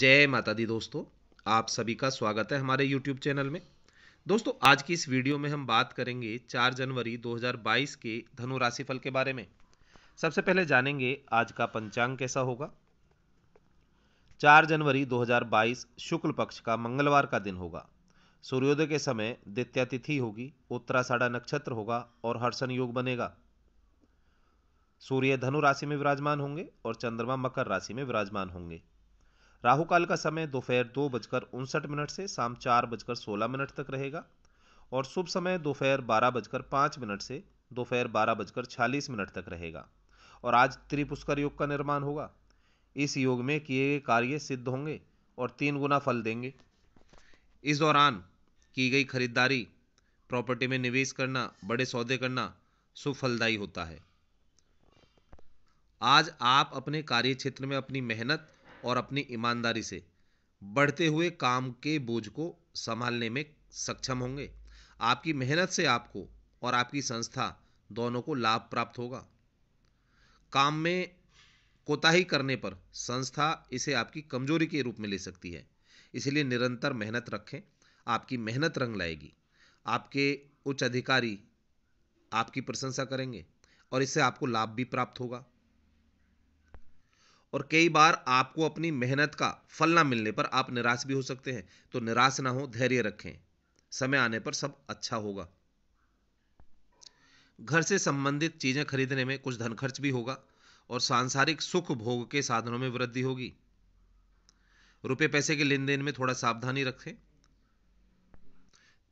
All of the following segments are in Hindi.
जय माता दी दोस्तों आप सभी का स्वागत है हमारे YouTube चैनल में दोस्तों आज की इस वीडियो में हम बात करेंगे 4 जनवरी 2022 के धनु राशिफल के बारे में सबसे पहले जानेंगे आज का पंचांग कैसा होगा 4 जनवरी 2022 शुक्ल पक्ष का मंगलवार का दिन होगा सूर्योदय के समय द्वितीया तिथि होगी साढ़ा नक्षत्र होगा और हर्षण योग बनेगा सूर्य धनु राशि में विराजमान होंगे और चंद्रमा मकर राशि में विराजमान होंगे राहु काल का समय दोपहर दो बजकर उनसठ मिनट से शाम चार बजकर सोलह मिनट तक रहेगा और शुभ समय दोपहर बारह बजकर पाँच मिनट से दोपहर बारह बजकर छियालीस मिनट तक रहेगा और आज त्रिपुष्कर योग का निर्माण होगा इस योग में किए गए कार्य सिद्ध होंगे और तीन गुना फल देंगे इस दौरान की गई खरीदारी प्रॉपर्टी में निवेश करना बड़े सौदे करना शुभ फलदायी होता है आज आप अपने कार्य क्षेत्र में अपनी मेहनत और अपनी ईमानदारी से बढ़ते हुए काम के बोझ को संभालने में सक्षम होंगे आपकी मेहनत से आपको और आपकी संस्था दोनों को लाभ प्राप्त होगा काम में कोताही करने पर संस्था इसे आपकी कमजोरी के रूप में ले सकती है इसलिए निरंतर मेहनत रखें आपकी मेहनत रंग लाएगी आपके उच्च अधिकारी आपकी प्रशंसा करेंगे और इससे आपको लाभ भी प्राप्त होगा और कई बार आपको अपनी मेहनत का फल ना मिलने पर आप निराश भी हो सकते हैं तो निराश ना हो धैर्य रखें समय आने पर सब अच्छा होगा घर से संबंधित चीज़ें खरीदने में कुछ धन खर्च भी होगा और सांसारिक सुख भोग के साधनों में वृद्धि होगी रुपये पैसे के लेन देन में थोड़ा सावधानी रखें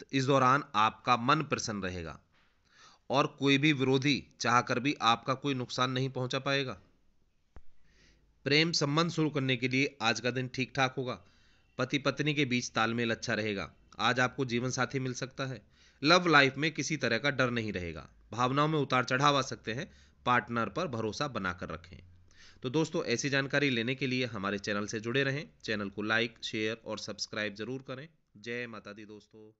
तो इस दौरान आपका मन प्रसन्न रहेगा और कोई भी विरोधी चाहकर भी आपका कोई नुकसान नहीं पहुंचा पाएगा प्रेम संबंध शुरू करने के लिए आज का दिन ठीक ठाक होगा पति पत्नी के बीच तालमेल अच्छा रहेगा आज आपको जीवन साथी मिल सकता है लव लाइफ में किसी तरह का डर नहीं रहेगा भावनाओं में उतार चढ़ाव आ सकते हैं पार्टनर पर भरोसा बनाकर रखें तो दोस्तों ऐसी जानकारी लेने के लिए हमारे चैनल से जुड़े रहें चैनल को लाइक शेयर और सब्सक्राइब जरूर करें जय माता दी दोस्तों